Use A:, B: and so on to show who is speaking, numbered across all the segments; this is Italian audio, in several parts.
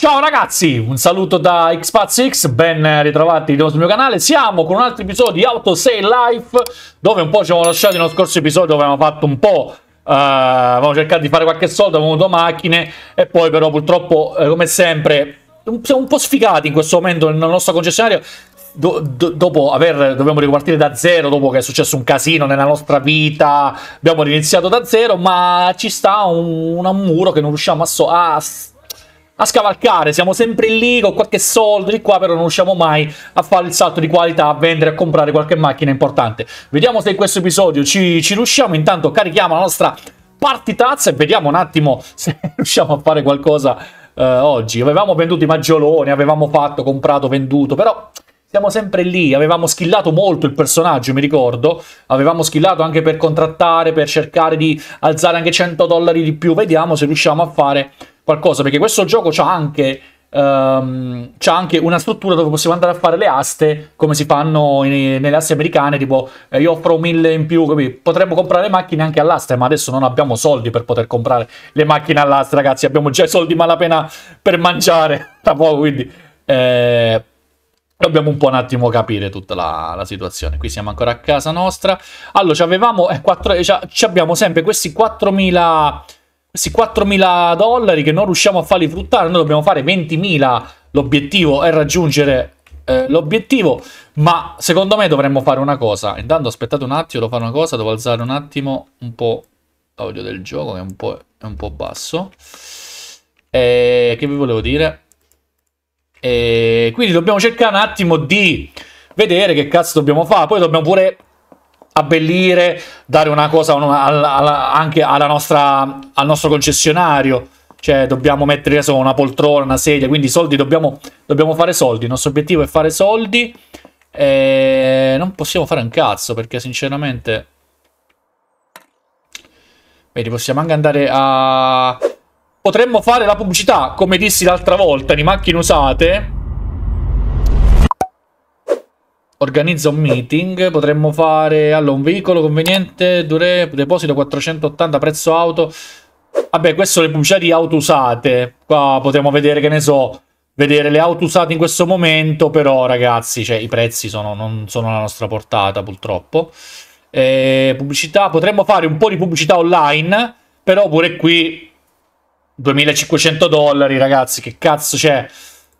A: Ciao ragazzi, un saluto da XPazX, ben ritrovati di sul mio canale. Siamo con un altro episodio di Auto Sale Life, dove un po' ci siamo lasciati nello scorso episodio, dove avevamo fatto un po'... Uh, avevamo cercato di fare qualche soldo, avevamo avuto macchine e poi però purtroppo, eh, come sempre, siamo un po' sfigati in questo momento nel nostro concessionario. Do, do, dopo aver dobbiamo ripartire da zero, dopo che è successo un casino nella nostra vita, abbiamo riniziato da zero, ma ci sta un, un muro che non riusciamo a, so a a scavalcare, siamo sempre lì con qualche soldo di qua, però non riusciamo mai a fare il salto di qualità, a vendere, a comprare qualche macchina importante. Vediamo se in questo episodio ci, ci riusciamo, intanto carichiamo la nostra partitazza e vediamo un attimo se riusciamo a fare qualcosa eh, oggi. Avevamo venduto i maggioloni, avevamo fatto, comprato, venduto, però... Siamo sempre lì, avevamo skillato molto il personaggio, mi ricordo. Avevamo skillato anche per contrattare, per cercare di alzare anche 100 dollari di più. Vediamo se riusciamo a fare qualcosa, perché questo gioco c'ha anche Um, ehm, c'è anche una struttura dove possiamo andare a fare le aste come si fanno in, nelle aste americane tipo eh, io offro mille in più capito? potremmo comprare macchine anche all'asta ma adesso non abbiamo soldi per poter comprare le macchine all'asta ragazzi abbiamo già i soldi malapena per mangiare tra poco quindi eh, Dobbiamo un po' un attimo capire tutta la, la, situazione. Qui siamo ancora a casa nostra. Allora, ci avevamo, eh, 4, abbiamo sempre questi 4000 questi 4.000 dollari che non riusciamo a farli fruttare, noi dobbiamo fare 20.000, l'obiettivo è raggiungere eh, l'obiettivo, ma secondo me dovremmo fare una cosa, intanto aspettate un attimo, devo fare una cosa, devo alzare un attimo un po' l'audio del gioco che è un po', è un po basso, eh, che vi volevo dire? Eh, quindi dobbiamo cercare un attimo di vedere che cazzo dobbiamo fare, poi dobbiamo pure abbellire, dare una cosa anche alla nostra, al nostro concessionario, cioè dobbiamo mettere so, una poltrona, una sedia, quindi soldi dobbiamo, dobbiamo, fare soldi, il nostro obiettivo è fare soldi, e eh, non possiamo fare un cazzo perché sinceramente... Vedi, possiamo anche andare a... Potremmo fare la pubblicità, come dissi l'altra volta, di macchine usate Organizza un meeting, potremmo fare allora, un veicolo conveniente, dure, deposito 480, prezzo auto. Vabbè, queste sono le pubblicità di auto usate. Qua potremmo vedere, che ne so, vedere le auto usate in questo momento, però ragazzi, cioè, i prezzi sono, non sono alla nostra portata purtroppo. Eh, pubblicità, potremmo fare un po' di pubblicità online, però pure qui 2500 dollari, ragazzi, che cazzo c'è?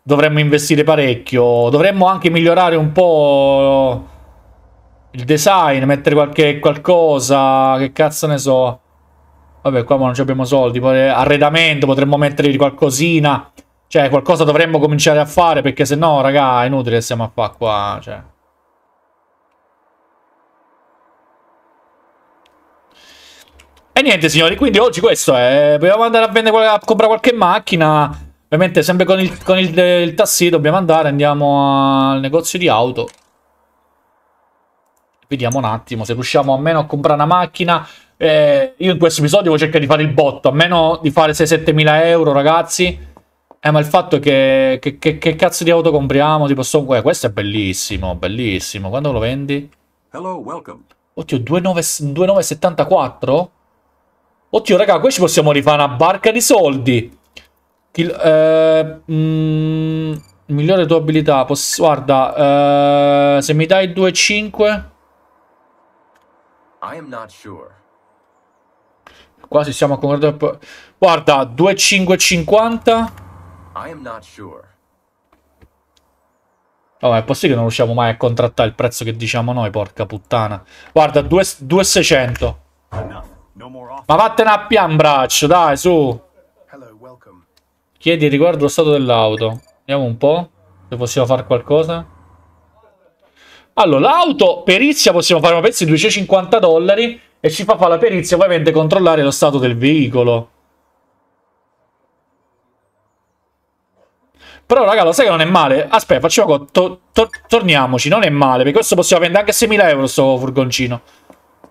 A: dovremmo investire parecchio. Dovremmo anche migliorare un po' il design, mettere qualche qualcosa, che cazzo ne so. Vabbè, qua non abbiamo soldi, arredamento, potremmo mettergli qualcosina. Cioè, qualcosa dovremmo cominciare a fare, perché se no, raga, è inutile che stiamo a fare qua, cioè. E niente signori, quindi oggi questo è, potevamo andare a, vendere, a comprare qualche macchina, Ovviamente sempre con il, con il, eh, il tassi dobbiamo andare, andiamo al negozio di auto. Vediamo un attimo se riusciamo almeno a comprare una macchina. Eh, io in questo episodio cerco di fare il botto, a meno di fare 6-7 mila euro, ragazzi. Eh, ma il fatto è che che, che, che, cazzo di auto compriamo? Tipo, sto, eh, questo è bellissimo, bellissimo. Quando lo vendi? Hello, welcome. Oddio, 2,974? Oddio, raga, qui ci possiamo rifare una barca di soldi. Chil eh, mm, migliore tua abilità. Posso, guarda, eh, se mi dai 2,5. I am not sure. Quasi siamo a accordati. Guarda, 2,550. I am not sure. Oh, è possibile che non riusciamo mai a contrattare il prezzo che diciamo noi, porca puttana. Guarda, 2,600. Ma vattene a pian braccio, dai, su. Chiedi riguardo lo stato dell'auto. Vediamo un po' se possiamo fare qualcosa. Allora, l'auto perizia possiamo fare una pezza di 250 dollari e ci fa fare la perizia ovviamente controllare lo stato del veicolo. Però raga, lo sai che non è male? Aspetta, facciamo co- to to torniamoci, non è male, perché questo possiamo vendere anche 6.000 euro sto furgoncino.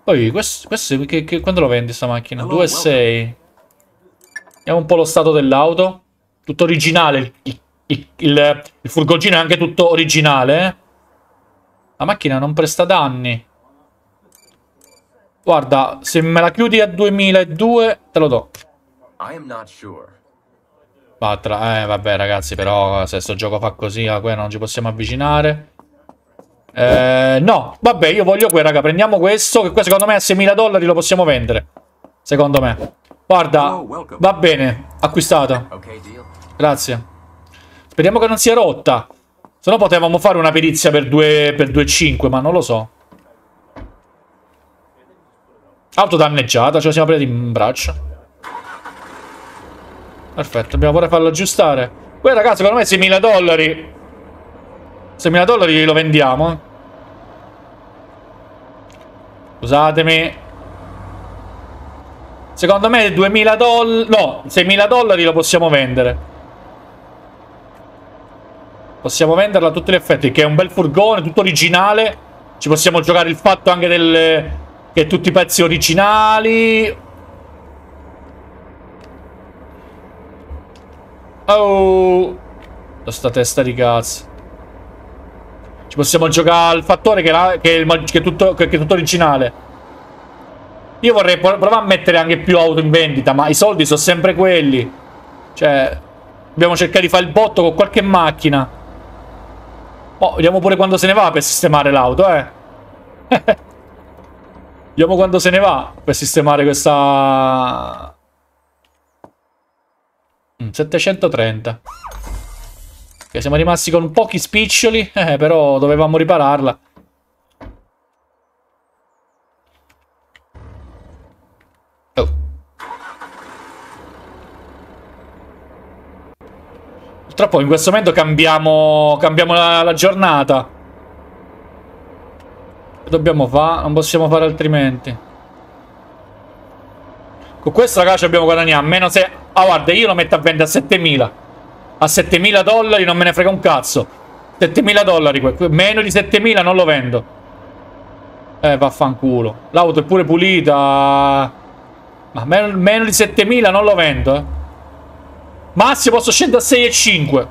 A: Poi, questo, questo che, che, quando lo vendi sta macchina? 2,6. Vediamo un po' lo stato dell'auto tutto originale. Il, il, il, furgoncino è anche tutto originale. La macchina non presta danni. Guarda, se me la chiudi a 2002 te lo do. Vattela. Eh, vabbè ragazzi, però se sto gioco fa così a eh, quella non ci possiamo avvicinare. Eh, no, vabbè, io voglio quel, raga, prendiamo questo, che qua secondo me a 6.000 dollari lo possiamo vendere. Secondo me. Guarda, oh, va bene, acquistata. Grazie. Speriamo che non sia rotta. Se no potevamo fare una perizia per 2,5, ma non lo so. Auto danneggiata, ce la siamo presi in braccio. Perfetto, dobbiamo pure farlo aggiustare. Poi ragazzi, secondo me 6.000 dollari. 6.000 dollari lo vendiamo. Eh. Scusatemi. Secondo me 2000 dollari... No, 6000 dollari lo possiamo vendere. Possiamo venderla a tutti gli effetti, che è un bel furgone, tutto originale. Ci possiamo giocare il fatto anche del... che tutti i pezzi originali... Oh, sta testa di cazzo. Ci possiamo giocare il fattore che, la... che, il... che, tutto... che è tutto originale. Io vorrei provare a mettere anche più auto in vendita, ma i soldi sono sempre quelli. Cioè, dobbiamo cercare di fare il botto con qualche macchina. Oh, vediamo pure quando se ne va per sistemare l'auto, eh. vediamo quando se ne va per sistemare questa... 730. Mm, ok, siamo rimasti con pochi spiccioli, eh, però dovevamo ripararla. Purtroppo in questo momento cambiamo, cambiamo la, la giornata. Che dobbiamo fare? Non possiamo fare altrimenti. Con questo, ragazzi, abbiamo guadagnato. Meno se... Ah, guarda, io lo metto a vendere a 7.000. A 7.000 dollari non me ne frega un cazzo. 7.000 dollari. Meno di 7.000 non lo vendo. Eh, vaffanculo. L'auto è pure pulita. Ma meno, meno di 7.000 non lo vendo, eh. Massimo posso scendere a 6,5.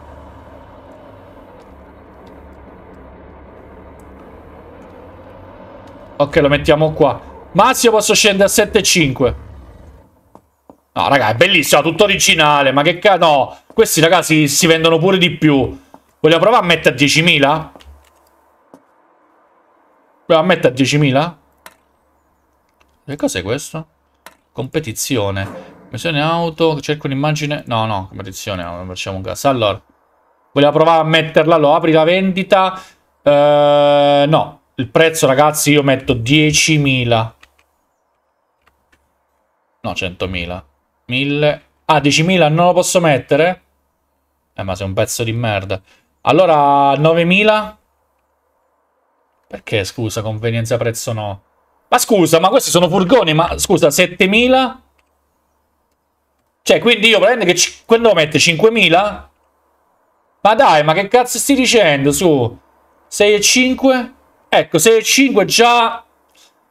A: Ok, lo mettiamo qua. Massimo posso scendere a 7,5. No, raga, è bellissimo, tutto originale. Ma che cazzo... No, questi ragazzi si vendono pure di più. Vogliamo provare a mettere a 10.000? Proviamo a mettere a 10.000? Che cos'è questo? Competizione. Missione auto, cerco un'immagine... No, no, competizione, non facciamo un cazzo. Allora, vogliamo provare a metterla, lo apri la vendita. Eh, no, il prezzo, ragazzi, io metto 10.000. No, 100.000. 1000. Ah, 10.000 non lo posso mettere? Eh, ma sei un pezzo di merda. Allora, 9.000? Perché, scusa, convenienza prezzo no? Ma scusa, ma questi sono furgoni, ma scusa, 7.000? Cioè, quindi io prendo che c- quando mette 5.000? Ma dai, ma che cazzo stai dicendo su? 6 e 5? Ecco, 6 e 5 già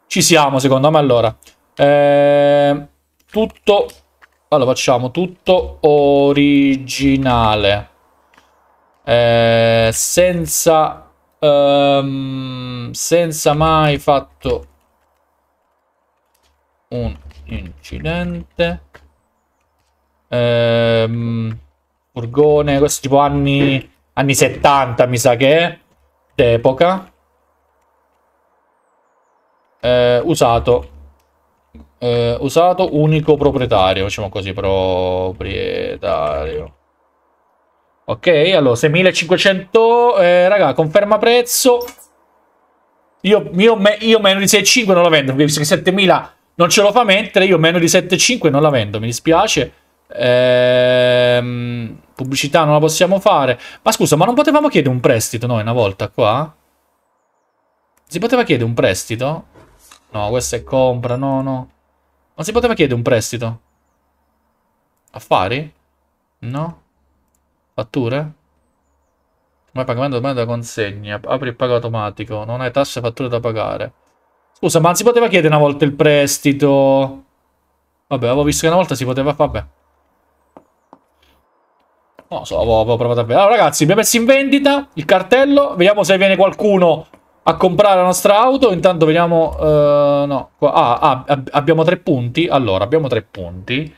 A: ci siamo, secondo me, allora. Eh, tutto... Allora, facciamo tutto originale. Eh, senza... Um, senza mai fatto un incidente ehm, furgone, questo tipo anni, anni 70 mi sa che è, d'epoca. Eh, usato, eh, usato unico proprietario, facciamo così, proprietario. Ok, allora 6500, eh, raga, conferma prezzo. Io, io, me, io meno di 6,5 non la vendo, visto che 7000 non ce lo fa mettere, io meno di 7,5 non la vendo, mi dispiace. Ehm, pubblicità non la possiamo fare. Ma scusa, ma non potevamo chiedere un prestito noi una volta qua? Si poteva chiedere un prestito? No, questa è compra, no, no. Ma si poteva chiedere un prestito? Affari? No? Fatture? Come pagamento domanda da consegna. Apri il pago automatico. Non hai tasse e fatture da pagare. Scusa, ma si poteva chiedere una volta il prestito? Vabbè, avevo visto che una volta si poteva... Vabbè. Non lo so, avevo provato a vedere. Allora ragazzi, abbiamo messo in vendita il cartello. Vediamo se viene qualcuno a comprare la nostra auto. Intanto vediamo... Uh, no. Ah, ah abbiamo tre punti. Allora, abbiamo tre punti.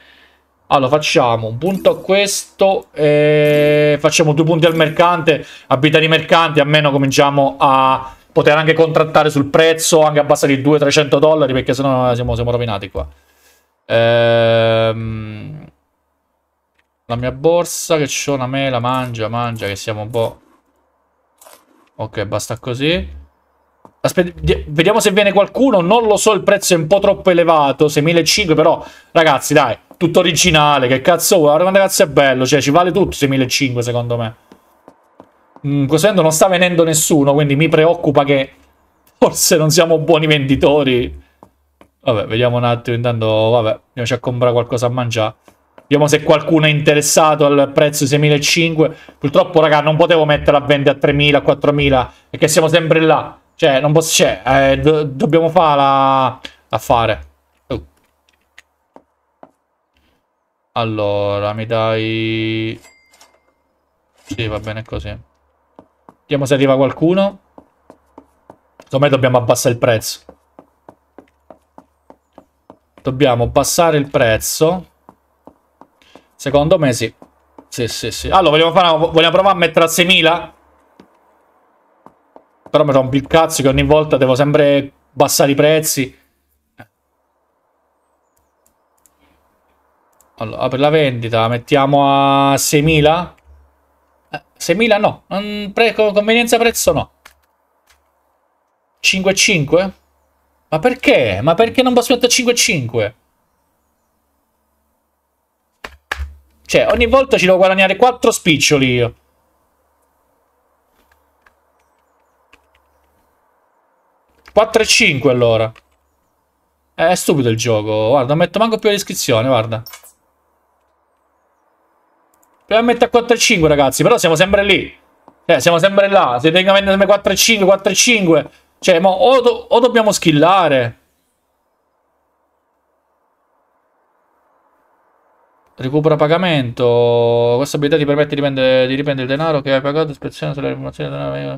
A: Allora, facciamo un punto a questo. E... Facciamo due punti al mercante. Abitare i mercanti, almeno cominciamo a poter anche contrattare sul prezzo, anche abbassare i 200-300 dollari, perché sennò siamo, siamo rovinati qua. Ehm... La mia borsa che c'ho una mela, mangia, mangia, che siamo un po'... Ok, basta così. Aspetta, vediamo se viene qualcuno, non lo so, il prezzo è un po' troppo elevato, 6.500 però, ragazzi dai, tutto originale, che cazzo vuoi, guarda quanto cazzo è bello, cioè ci vale tutto 6.500 secondo me. Mm, momento non sta venendo nessuno, quindi mi preoccupa che forse non siamo buoni venditori. Vabbè, vediamo un attimo, intanto, vabbè, andiamoci a comprare qualcosa a mangiare. Vediamo se qualcuno è interessato al prezzo 6.500. Purtroppo, raga, non potevo mettere a vendere a 3.000, 4.000, perché siamo sempre là. Cioè, non posso... Cioè, eh, do, dobbiamo farla a fare. Oh. Allora, mi dai... Sì, va bene così. Vediamo se arriva qualcuno. Secondo me dobbiamo abbassare il prezzo. Dobbiamo abbassare il prezzo. Secondo me sì. Sì, sì, sì. Allora, vogliamo, fare, vogliamo provare a mettere a 6.000? Però mi rompi il cazzo che ogni volta devo sempre abbassare i prezzi. Allora, per la vendita, mettiamo a 6.000? 6.000 eh, no, non pre convenienza prezzo no. 5.5? Ma perché? Ma perché non posso mettere 5.5? Cioè, ogni volta ci devo guadagnare 4 spiccioli io. Quattro e 5 allora. Eh, è stupido il gioco. Guarda, non metto manco più la descrizione, guarda. Proviamo a mettere a 4 e 5, ragazzi. Però siamo sempre lì. Eh, siamo sempre là. Se tengo a vendere 4 e 5, 4 e 5. Cioè, o, do o dobbiamo skillare. Recupera pagamento. Questa abilità ti permette di riprendere, di riprendere il denaro che hai pagato. Ispezione sulla rimozione del denaro.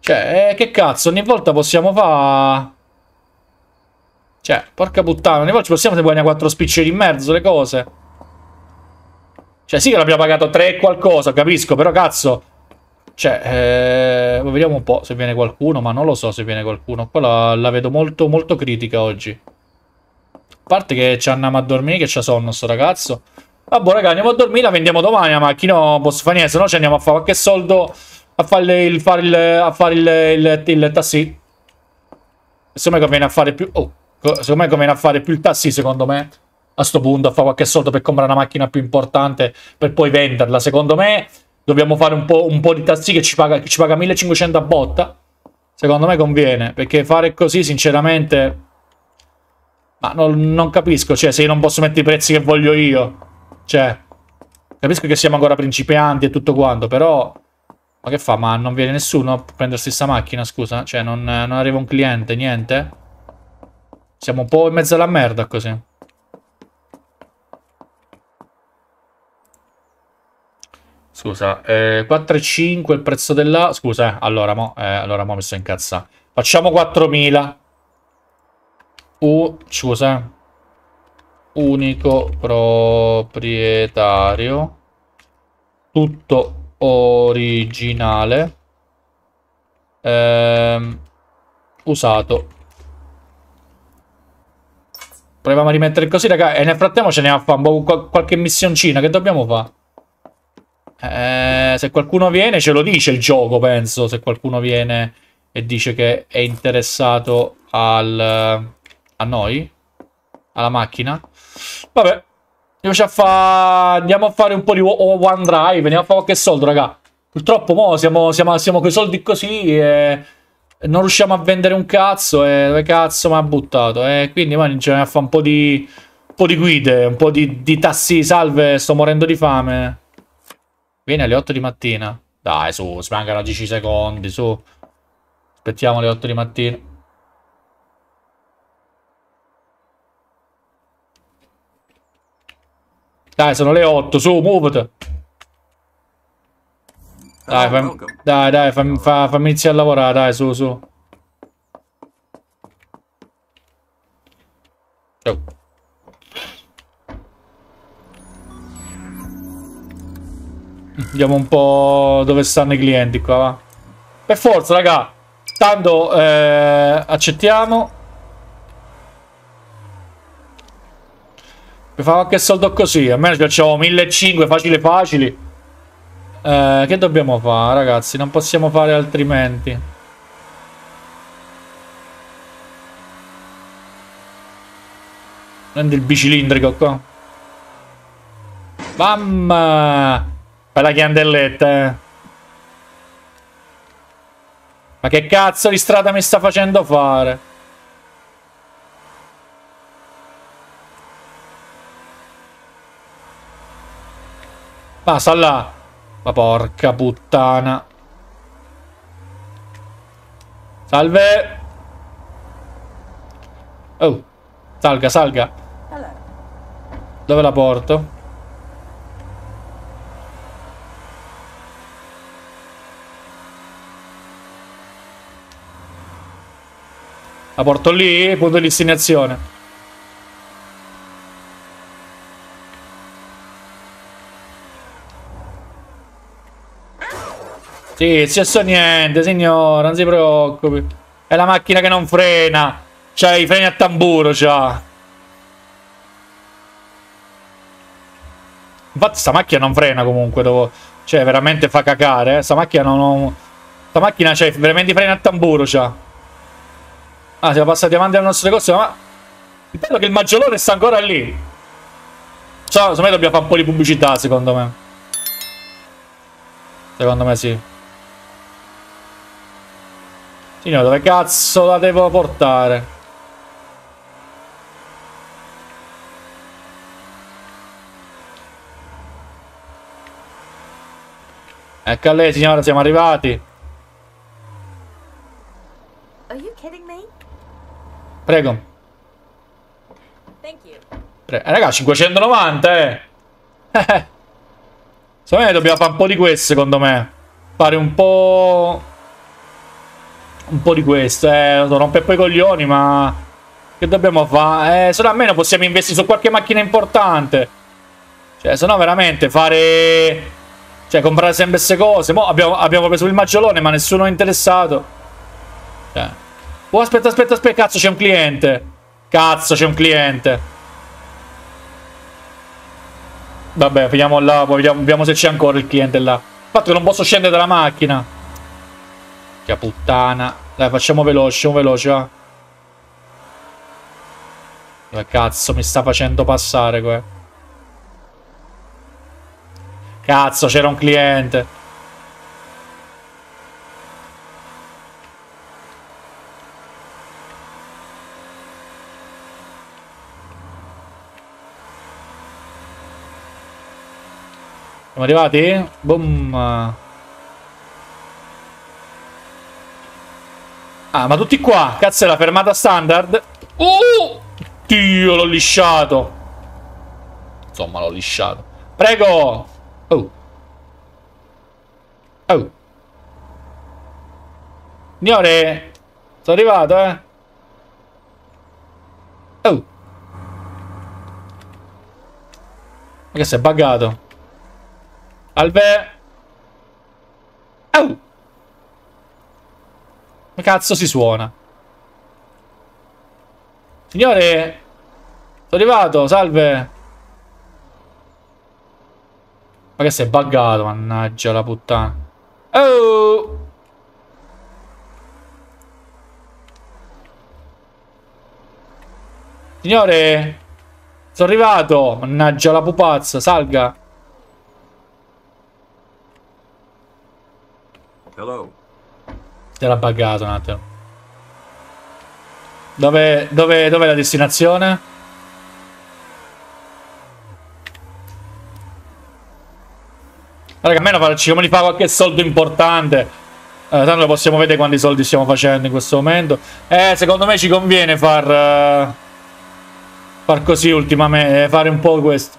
A: Cioè, eh, che cazzo, ogni volta possiamo fare... Cioè, porca puttana, ogni volta ci possiamo guadagnare 4 spiccieri di mezzo le cose. Cioè, sì che l'abbiamo pagato 3 e qualcosa, capisco, però cazzo. Cioè, eh, vediamo un po' se viene qualcuno, ma non lo so se viene qualcuno. Qua la, la vedo molto, molto critica oggi parte che ci andiamo a dormire, che c'ha sonno sto ragazzo. Vabbè, raga, andiamo a dormire, la vendiamo domani la macchina, non posso fare niente, se no ci andiamo a fare qualche soldo a fare il, fare il, a fare il, il, il, il tassi. Secondo me conviene a fare più... Oh, secondo me conviene a fare più il tassi, secondo me. A sto punto, a fare qualche soldo per comprare una macchina più importante per poi venderla. Secondo me dobbiamo fare un po', un po di tassi che ci paga, che ci paga 1500 a botta. Secondo me conviene, perché fare così, sinceramente... Ma non, non capisco, cioè, se io non posso mettere i prezzi che voglio io. Cioè, capisco che siamo ancora principianti e tutto quanto, però... Ma che fa? Ma non viene nessuno a prendersi sta macchina, scusa? Cioè, non, non arriva un cliente, niente? Siamo un po' in mezzo alla merda così. Scusa, eh, 4,5 il prezzo della... Scusa, eh, allora mo, eh, allora mo mi sto incazzando. Facciamo 4.000. U, scusa, unico proprietario, tutto originale, ehm, usato. Proviamo a rimettere così, raga, e nel frattempo ce ne ha fa qualche missioncina, che dobbiamo fare? Eh, se qualcuno viene ce lo dice il gioco, penso, se qualcuno viene e dice che è interessato al a noi? Alla macchina? Vabbè. A fa... Andiamo a fare un po' di OneDrive. Andiamo a fare qualche soldo, raga. Purtroppo mo siamo, siamo, siamo con i soldi così e... Non riusciamo a vendere un cazzo e dove cazzo mi ha buttato. E quindi ma iniziamo a fare un po' di... Un po' di guide, un po' di, di tassi, salve, sto morendo di fame. Vieni alle 8 di mattina. Dai, su, mancano 10 secondi, su. Aspettiamo le 8 di mattina. Dai, sono le 8, su, muovete. Dai, ah, fam... dai, dai fam... Fa... fammi iniziare a lavorare, dai, su, su. Oh. Vediamo un po' dove stanno i clienti qua, va. Per forza, raga. Tanto eh, accettiamo. Mi fa qualche soldo così. A me facciamo 1500 facili facili. Eh, che dobbiamo fare, ragazzi? Non possiamo fare altrimenti. Prendi il bicilindrico qua. Mamma! Bella chiandelletta, eh. Ma che cazzo di strada mi sta facendo fare? Passa là. Ma porca puttana. Salve. Oh. Salga, salga. Dove la porto? La porto lì, punto di destinazione. Sì, non c'è so niente, signore, non si preoccupi. È la macchina che non frena. C'ha i freni a tamburo, c'ha. Infatti sta macchina non frena comunque, dopo... Cioè, veramente fa cacare, eh. Sta macchina non... non... Sta macchina c'ha veramente i freni a tamburo, c'ha. Ah, siamo passati avanti al nostro corso, ma... Il bello che il maggiolone sta ancora lì. Cioè, secondo me dobbiamo fare un po' di pubblicità, secondo me. Secondo me sì. Signora, dove cazzo la devo portare? Ecco a lei, signora, siamo arrivati. Prego. Pre eh, raga, 590, eh. Secondo me dobbiamo fare un po' di questo, secondo me. Fare un po' un po' di questo, eh, rompe poi i coglioni, ma che dobbiamo fare? Eh, se no almeno possiamo investire su qualche macchina importante. Cioè, se no veramente fare... Cioè, comprare sempre queste cose. Mo' abbiamo, abbiamo preso il maggiolone, ma nessuno è interessato. Cioè. Oh, aspetta, aspetta, aspetta, cazzo, c'è un cliente. Cazzo, c'è un cliente. Vabbè, vediamo là, poi vediamo, vediamo se c'è ancora il cliente là. Infatti non posso scendere dalla macchina. Che puttana. Dai, facciamo veloce, facciamo veloce, va. Dove cazzo mi sta facendo passare qua? Cazzo, c'era un cliente. Siamo arrivati? Boom. Ah, ma tutti qua. Cazzo, è la fermata standard. Uh! Dio, l'ho lisciato. Insomma, l'ho lisciato. Prego! Oh. Oh. Signore, sono arrivato, eh. Oh. Ma che sei buggato? Alve... Come cazzo si suona? Signore! Sono arrivato, salve! Ma che sei buggato, mannaggia la puttana. Oh! Signore! Sono arrivato! Mannaggia la pupazza, salga! Hello. Era buggato un attimo. Dove, dove, dove è la destinazione? Raga, almeno farci come li fa qualche soldo importante. Eh, tanto possiamo vedere quanti soldi stiamo facendo in questo momento. Eh, secondo me ci conviene far... Uh, far così ultimamente, eh, fare un po' questo.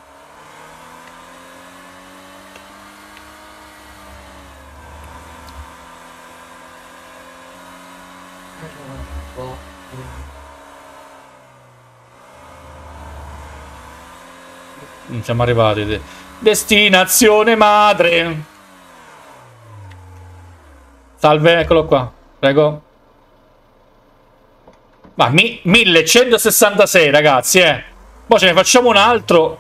A: siamo arrivati. Destinazione madre. Salve, eccolo qua. Prego. Ma 1166, ragazzi, eh. Poi ce ne facciamo un altro.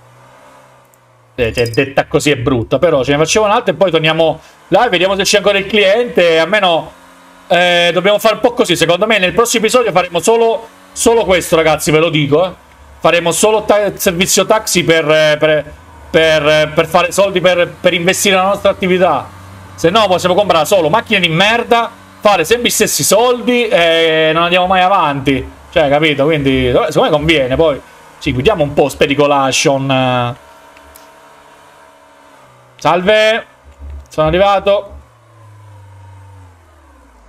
A: Eh, detta così è brutta, però ce ne facciamo un altro e poi torniamo là e vediamo se c'è ancora il cliente. Almeno eh, dobbiamo fare un po' così. Secondo me nel prossimo episodio faremo solo, solo questo, ragazzi, ve lo dico, eh faremo solo ta servizio taxi per, eh, per, per, eh, per fare soldi per, investire nella nostra attività. Se no possiamo comprare solo macchine di merda, fare sempre gli stessi soldi e non andiamo mai avanti. Cioè, capito? Quindi, secondo me conviene poi. Sì, guidiamo un po' Spericolation. Salve. Sono arrivato.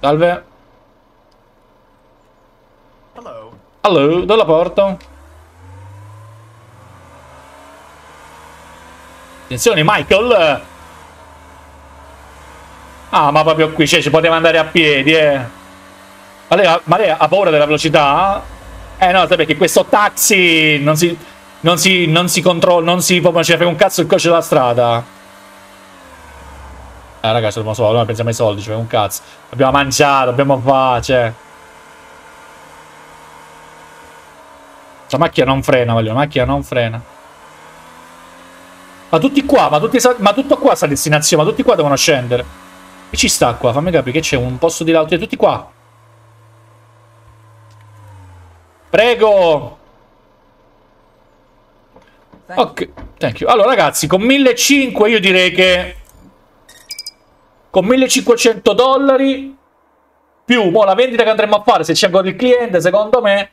A: Salve. Hello. Hello, dove la porto? Attenzione Michael. Ah, ma proprio qui, cioè, ci poteva andare a piedi, eh. Ma lei, ma lei ha paura della velocità? Eh no, sai perché questo taxi non si... Non si, non si controlla, non si... può non ci un cazzo il codice della strada. Eh, ragazzi, dobbiamo solo, noi pensiamo ai soldi, cioè, un cazzo. Abbiamo mangiato, abbiamo fare, cioè... La macchina non frena, voglio, la macchina non frena. Ma tutti qua, ma, tutti, ma tutto qua sta destinazione, ma tutti qua devono scendere. Che ci sta qua? Fammi capire che c'è un posto di là. Tutti qua. Prego. ok, thank you. Allora ragazzi, con 1500 io direi che... Con 1500 dollari più mo, la vendita che andremo a fare, se c'è ancora il cliente, secondo me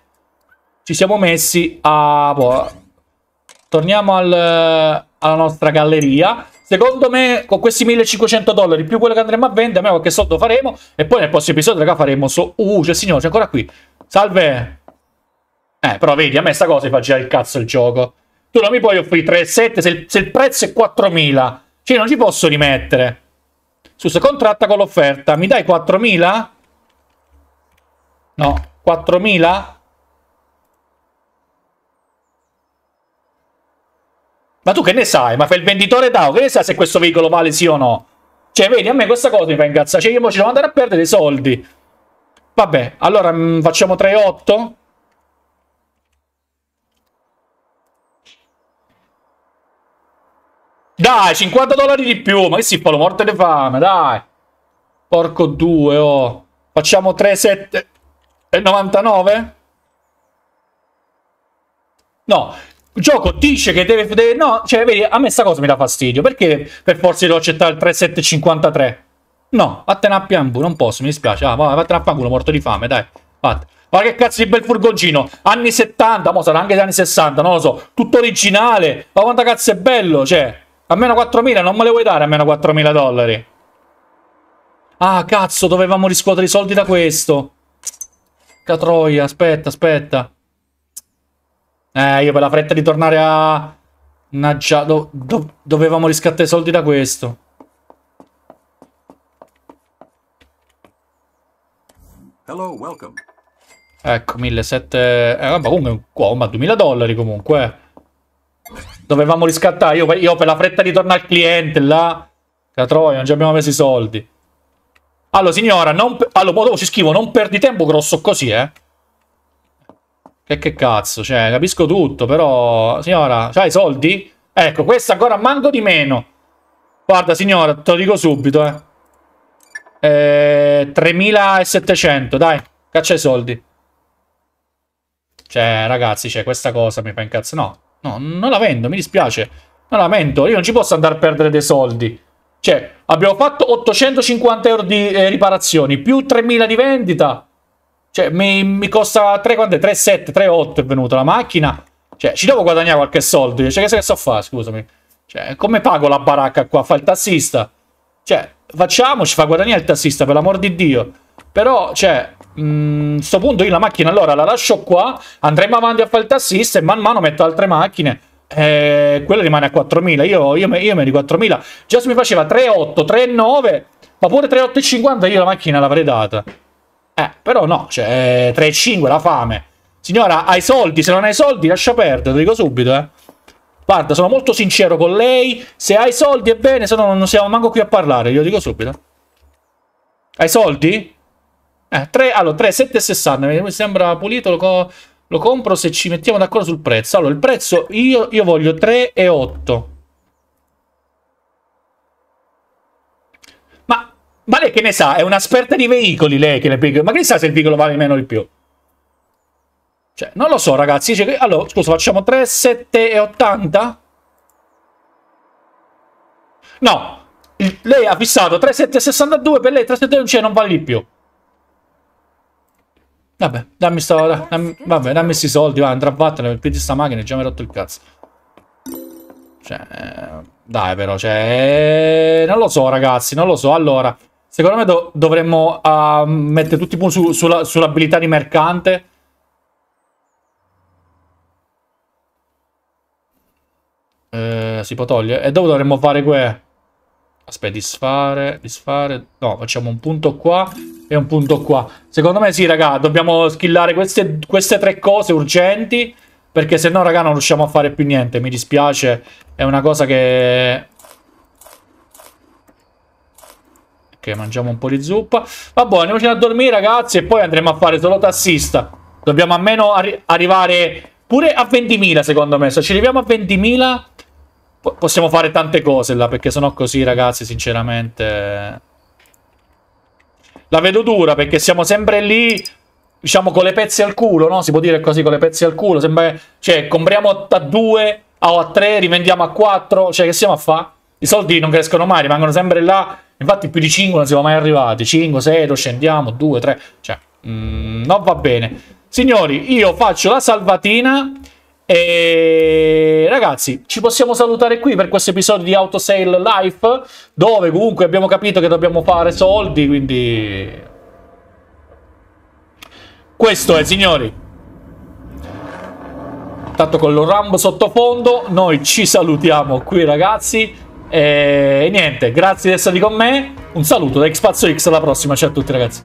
A: ci siamo messi a... Boh. Torniamo al alla nostra galleria. Secondo me con questi 1500 dollari più quello che andremo a vendere, a che qualche soldo faremo e poi nel prossimo episodio raga faremo so... Uh, c'è il signore, c'è ancora qui. Salve! Eh, però vedi, a me sta cosa mi fa girare il cazzo il gioco. Tu non mi puoi offrire 3,7 se, se il prezzo è 4.000. Cioè, non ci posso rimettere. Su, se contratta con l'offerta, mi dai 4.000? No, 4.000? Ma tu che ne sai? Ma fai il venditore DAO, che ne sai se questo veicolo vale sì o no? Cioè, vedi, a me questa cosa mi fa ingazzare. Cioè, io mo ci devo andare a perdere dei soldi. Vabbè, allora mh, mm, facciamo 3-8. Dai, 50 dollari di più. Ma che si fa? morte di fame, dai. Porco 2, oh. Facciamo 3, 7 e 99? No, gioco dice che deve, deve no, cioè vedi, a me sta cosa mi dà fastidio, perché per forza devo accettare il 3753? No, vattene a piambulo, non posso, mi dispiace, ah, vattene a piambulo, morto di fame, dai, vattene. Guarda che cazzo di bel furgoncino, anni 70, mo sarà anche degli anni 60, non lo so, tutto originale, ma quanta cazzo è bello, cioè, a meno 4000, non me le vuoi dare a meno 4000 dollari? Ah, cazzo, dovevamo riscuotere i soldi da questo. Catroia, aspetta, aspetta. Eh, io per la fretta di tornare a... Naggia, do, do, dovevamo riscattare i soldi da questo. Hello, welcome. Ecco, 1700... Eh, vabbè, comunque, wow, ma 2000 dollari comunque. Eh. Dovevamo riscattare, io, io per la fretta di tornare al cliente, là... La troia, non ci abbiamo messo i soldi. Allora, signora, non... Allora, dopo ci scrivo, non perdi tempo grosso così, eh. Che che cazzo, cioè, capisco tutto, però... Signora, c'hai i soldi? Ecco, questa ancora manco di meno. Guarda, signora, te lo dico subito, eh. eh 3700, dai, caccia i soldi. Cioè, ragazzi, cioè, questa cosa mi fa incazzare. No, no, non la vendo, mi dispiace. Non la vendo, io non ci posso andare a perdere dei soldi. Cioè, abbiamo fatto 850 euro di eh, riparazioni, più 3000 di vendita. Cioè, mi, mi costa 3, quante? 3, 7, 3, 8 è venuta la macchina. Cioè, ci devo guadagnare qualche soldo. Cioè, che se so fare, scusami. Cioè, come pago la baracca qua? Fa il tassista. Cioè, facciamoci, fa guadagnare il tassista, per l'amor di Dio. Però, cioè, mh, mm, sto punto io la macchina allora la lascio qua, andremo avanti a fare il tassista e man mano metto altre macchine. Eh, quello rimane a 4.000, io, io, io me di 4.000. Già se mi faceva 3.8, 3.9, ma pure 3.8,50 io la macchina l'avrei data. Eh, però no, cioè 3,5 la fame. Signora, hai soldi, se non hai soldi lascia perdere, te lo dico subito, eh. Guarda, sono molto sincero con lei, se hai soldi è bene, se no non siamo manco qui a parlare, glielo dico subito. Hai soldi? Eh, 3, allora, 3, 7,60, mi sembra pulito, lo, co lo compro se ci mettiamo d'accordo sul prezzo. Allora, il prezzo, io, io voglio 3,8. Ma lei che ne sa? È un'esperta di veicoli lei che ne pigliano. Ma che ne sa se il veicolo vale meno o di più? Cioè, non lo so, ragazzi. Cioè, allora, scusa, facciamo 3, 7 e 80? No. Il, lei ha fissato 3, 7 e 62. Per lei 3, 7 non c'è, non vale di più. Vabbè, dammi sta... Dammi, vabbè, dammi questi soldi, va, andrà a battere per più di sta macchina, già mi ha rotto il cazzo. Cioè... Dai, però, cioè... Non lo so, ragazzi, non lo so. Allora... Secondo me do dovremmo uh, mettere tutti i punti su sull'abilità sull di mercante. Eh, si può togliere. E dopo dovremmo fare que... Aspetta, disfare, disfare... No, facciamo un punto qua e un punto qua. Secondo me sì, raga, dobbiamo skillare queste, queste tre cose urgenti. Perché se no, raga, non riusciamo a fare più niente. Mi dispiace, è una cosa che Ok, mangiamo un po' di zuppa. Va buono, andiamoci a dormire, ragazzi, e poi andremo a fare solo tassista. Dobbiamo almeno arri arrivare pure a 20.000, secondo me. Se ci arriviamo a 20.000 possiamo fare tante cose là, perché sennò così, ragazzi, sinceramente... Eh, la vedo dura, perché siamo sempre lì, diciamo, con le pezze al culo, no? Si può dire così, con le pezze al culo. Sembra... Cioè, compriamo a 2 o a 3, rivendiamo a 4. Cioè, che siamo a fa'? I soldi non crescono mai, rimangono sempre là Infatti più di 5 non siamo mai arrivati. 5, 6, lo scendiamo, 2, 3. Cioè, mm, non va bene. Signori, io faccio la salvatina. E ragazzi, ci possiamo salutare qui per questo episodio di Autosale Life, dove comunque abbiamo capito che dobbiamo fare soldi, quindi... Questo è, signori. Tanto con lo Rambo sottofondo, noi ci salutiamo qui, ragazzi. E niente, grazie di essere con me. Un saluto da X X, alla prossima, ciao a tutti ragazzi.